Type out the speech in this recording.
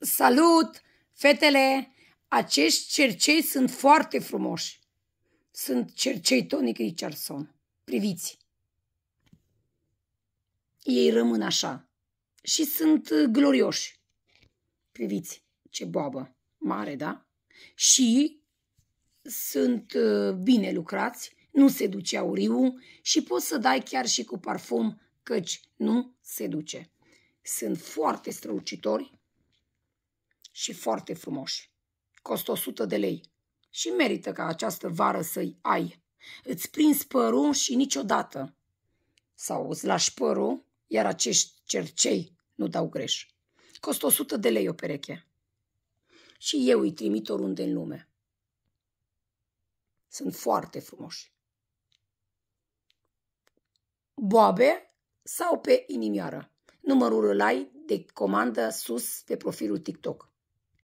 Salut, fetele! Acești cercei sunt foarte frumoși. Sunt cercei Tonic Richardson. Priviți! Ei rămân așa și sunt uh, glorioși. Priviți ce boabă mare, da? Și sunt uh, bine lucrați, nu se duce auriu și poți să dai chiar și cu parfum, căci nu se duce. Sunt foarte strălucitori, și foarte frumoși. Costă 100 de lei și merită ca această vară să-i ai. Îți prins părul și niciodată. Sau îți lași părul, iar acești cercei nu dau greș. Costă 100 de lei o pereche. Și eu îi trimit oriunde în lume. Sunt foarte frumoși. Boabe sau pe inimioară. Numărul îl ai de comandă sus pe profilul TikTok.